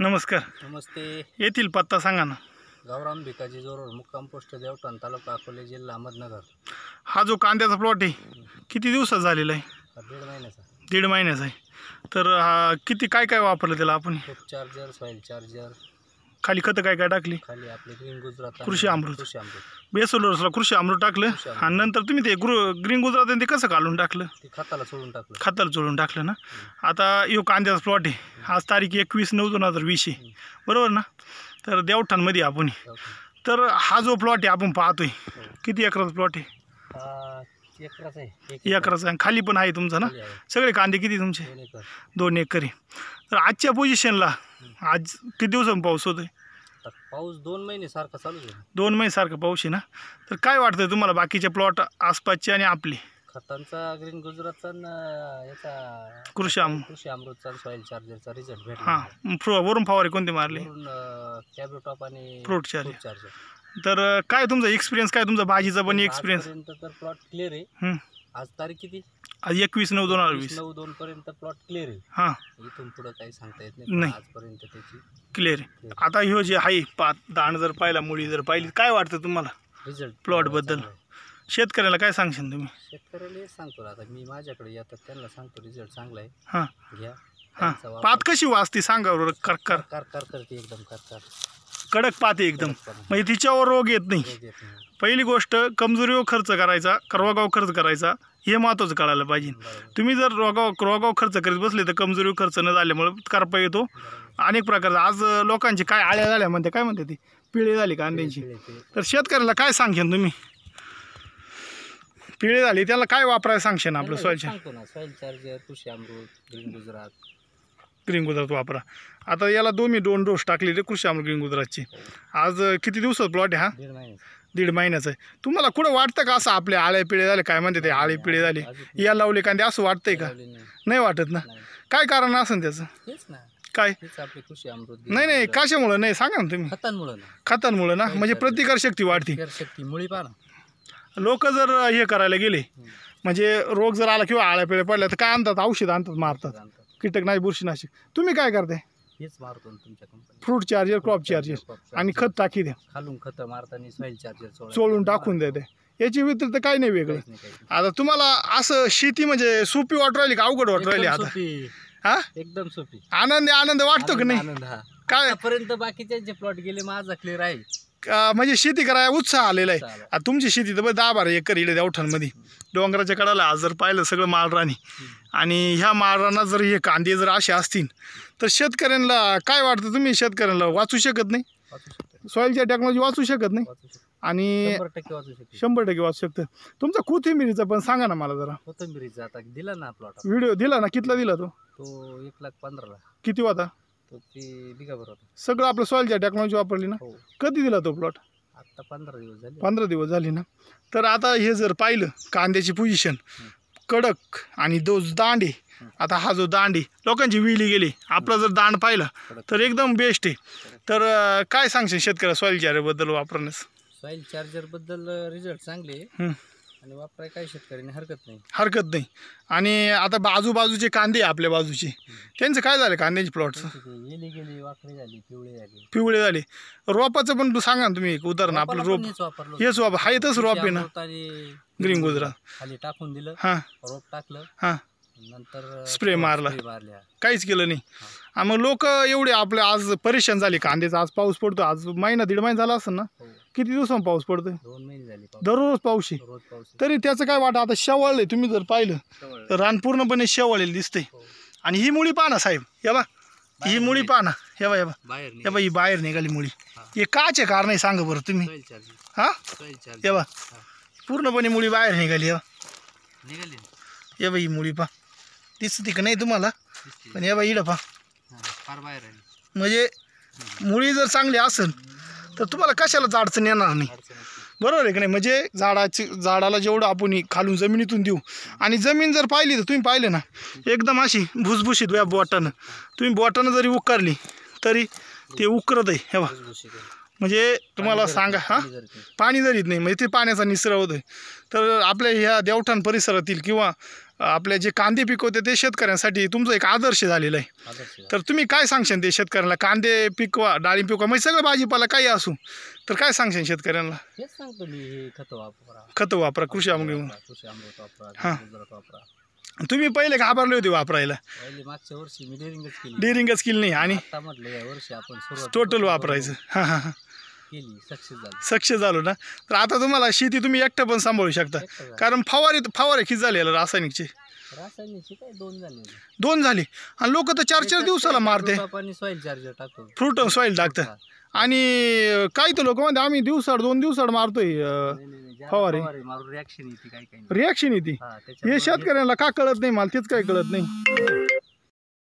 नमस्कार नमस्ते येथील पत्ता सांगा ना गावराम भिकाजी जोरोड मुक्काम पोस्ट देवठाण तालुका अकोले जिल्हा अहमदनगर हा जो कांद्याचा प्लॉट आहे किती दिवसात झालेला आहे दीड महिन्याचा दीड महिन्याचा आहे तर हा किती काय काय वापरलं त्याला आपण चार्जर सॉईल चार्जर खाली खतं काय काय टाकली कृषी अमृत. कृषी कृषी अमृत टाकलं आणि नंतर तुम्ही ते ग्रीन गुजरात ते कसं घालून टाकलं खताला चोळून टाकलं जोडून टाकलं ना आता यो कांद्याचा प्लॉट आहे आज तारीख एकवीस नऊ दोन हजार वीस आहे बरोबर ना तर देवठाणमध्ये आपण तर हा जो प्लॉट आहे आपण पाहतोय किती एकराचा प्लॉट आहे हा आहे एकराचा खाली पण आहे तुमचा ना सगळे कांदे किती तुमचे दोन एकर आहे तर आजच्या पोझिशनला आज किती दिवसांनी पाऊस होतोय पाऊस दोन महिने सारखा चालू आहे दोन महिने सारखं पाऊस आहे ना तर काय वाटतंय तुम्हाला बाकीचे प्लॉट आसपासचे आणि आपले खतांचा ग्रीन गुजरातचा याचा कृषी कृषी अमृतचा सॉइल चार्जरचा रिझल्ट भेटला हां वरून फवारे कोणते मारले कॅबिटॉप आणि फ्रूट चार्जर तर काय तुमचा एक्सपिरियन्स काय तुमचा भाजीचा पण एक्सपिरियन्स तर प्लॉट क्लिअर आहे आज तारीख किती आज एकवीस नऊ दोन हजार वीस नऊ दोन पर्यंत प्लॉट क्लिअर आहे हां इथून पुढं काही सांगता येत नाही नाही. आजपर्यंत त्याची क्लिअर आहे. आता ह्यो जे आहे पात दाण जर पाहिला मुळी जर पाहिली काय वाटतं तुम्हाला रिझल्ट प्लॉट बद्दल. शेतकऱ्याला काय सांगशील तुम्ही शेतकऱ्याला हेच सांगतो आता मी माझ्याकडे येतात त्यांना सांगतो रिझल्ट चांगला आहे हां घ्या हां पात कशी वाचते सांगा बरं कर कर कर कर करते एकदम कर कर कडक पाते एकदम म्हणजे तिच्यावर रोग येत नाही पहिली गोष्ट कमजोरीवर खर्च करायचा करवागाव खर्च करायचा हे महत्त्वाचं कळायला पाहिजे तुम्ही जर रोगाव रोगाव खर्च करीत बसले तर कमजोरीवर खर्च न झाल्यामुळे करपा येतो अनेक प्रकारचा आज लोकांची काय आळ्या झाल्या म्हणते काय म्हणते ती पिळे झाली अंड्यांची तर शेतकऱ्याला काय सांगेन तुम्ही पिळे झाली त्याला काय वापरायला सांगशील आपलं सॉईल कृषी अमृत गुजरात गुजरात वापरा आता याला मी दोन डोस टाकलेले कृषी ग्रीन ग्रीनगुजरातची आज किती दिवसात प्लॉट आहे हा दीड महिन्याचं आहे तुम्हाला कुठं वाटतं का असं आपले आळे पिळे झाले काय म्हणते ते आळे पिळे झाले या लावले कांदे असं वाटतंय का नाही वाटत ना काय कारण असेल त्याचं काय नाही नाही कशामुळं नाही सांगा ना तुम्ही खतांमुळं ना म्हणजे प्रतिकारशक्ती वाढते लोक जर हे करायला गेले म्हणजे रोग जर आला किंवा आळ्या पिळ्या पडल्या तर काय आणतात औषध आणतात मारतात कीटकनाशक बुरशीनाशक तुम्ही काय करते हेच मारतो तुमच्या फ्रूट चार्जर क्रॉप चार्जर आणि खत टाकी द्या खालून खत मारताना सॉईल चार्जर चोळून टाकून द्या याची व्यतिरिक्त काही नाही वेगळं आता तुम्हाला असं शेती म्हणजे सोपी वाटू राहिली का अवघड वाटू राहिली आता हा एकदम सोपी आनंद आनंद वाटतो की नाही काय पर्यंत बाकीचे जे प्लॉट गेले माझा क्लिअर आहे म्हणजे शेती करायला उत्साह आलेला आहे आता तुमची शेती तर दहा बारा एकर इकडे देवठाणमध्ये डोंगराच्या कडाला आज जर पाहिलं सगळं माळराणी आणि ह्या माळरानात जर हे कांदे जर असे असतील तर शेतकऱ्यांना काय वाटतं तुम्ही शेतकऱ्यांना वाचू शकत नाही सॉईलच्या टेक्नॉलॉजी वाचू शकत नाही आणि शंभर टक्के वाचू शकतो शकतं तुमचा कोथिंबिरीचा पण सांगा ना मला जरा कोथिंबिरीचा आता दिला ना प्लॉट व्हिडिओ दिला ना कितला दिला तो तो एक लाख पंधरा किती होता सगळं आपलं सॉईलच्या टेक्नॉलॉजी वापरली ना हो. कधी दिला तो प्लॉट आता पंधरा दिवस झाले पंधरा दिवस झाले ना तर आता हे जर पाहिलं कांद्याची पोझिशन कडक आणि दो दांडे आता हा जो दांडे लोकांची विली गेली आपला जर दांड पाहिला तर एकदम बेस्ट आहे तर काय सांगशील शेतकऱ्या सॉईल बद्दल वापरण्यास सॉईल चार्जरबद्दल रिझल्ट चांगले आणि वापराय काही शेतकऱ्यांनी हरकत नाही हरकत नाही आणि आता आजूबाजूचे कांदे आपल्या बाजूचे त्यांचं काय झालं कांद्याचे प्लॉटचं झाली पिवळे झाले रोपाचं पण तू सांगा तुम्ही एक उदाहरण आपलं रोप वापरलं हेच वाप हा येतच रोप आहे ना ग्रीन गुजरात खाली टाकून दिलं हा रोप टाकलं हा नंतर स्प्रे मारला. काहीच केलं नाही मग लोक एवढे आपले आज परेशान झाले कांद्याचा आज पाऊस पडतो आज महिना दीड महिना झाला असेल ना हो. किती दिवसांना पाऊस पडतोय दररोज पाऊस तरी त्याचं काय वाट आता आहे तुम्ही जर पाहिलं तर रान पूर्णपणे शेवाळलेलं दिसते हो. आणि ही मुळी पाना साहेब हे बा ही मुळी पाना हे बा हे बा हे बा ही बाहेर निघाली मुळी हे काचे कारण आहे सांगा बरं तुम्ही हा हे बा पूर्णपणे मुळी बाहेर निघाली हे बा. निघाली हे बा ही मुळी पा दिसते का नाही तुम्हाला पण हे बा इडं पहा म्हणजे मुळी जर चांगली असेल तर तुम्हाला कशाला अडचण नेणार नाही बरोबर आहे का नाही म्हणजे झाडाची झाडाला जेवढं आपण खालून जमिनीतून देऊ आणि जमीन जर पाहिली तर तुम्ही पाहिले ना एकदम अशी भुसभुशीत या बोटानं तुम्ही बोटानं जरी उकारली तरी ते उकरत आहे हे बा म्हणजे तुम्हाला सांगा हां पाणी जरीत नाही म्हणजे ते पाण्याचा निसरा होत आहे तर आपल्या ह्या देवठाण परिसरातील किंवा आपले जे कांदे पिकवते ते शेतकऱ्यांसाठी तुमचं एक आदर्श झालेलं आहे तर तुम्ही काय सांगशान ते शेतकऱ्यांना कांदे पिकवा डाळिंब पिकवा म्हणजे सगळं भाजीपाला काही असू तर काय सांगशान शेतकऱ्यांना हेच खत वापरा कृषी अमृत हां तुम्ही पहिले घाबरले होते वापरायला पहिले मागच्या वर्षी केली नाही आणि टोटल वापरायचं हां हां हां केली सक्सेस झालो ना तर आता तुम्हाला शेती तुम्ही एकटं पण सांभाळू शकता कारण फवारी फवारे किती झाली याला रासायनिकचे रासायनिकची दोन झाले आणि लोक तर चार चार दिवसाला मारते फ्रुट सॉइल टाकत आणि काही तर लोक म्हणते आम्ही दिवसाड दोन दिवसाड मारतोय फवारे. रिॲक्शन येते रिॲक्शन येते हे शेतकऱ्यांना का कळत नाही मला तेच काय कळत नाही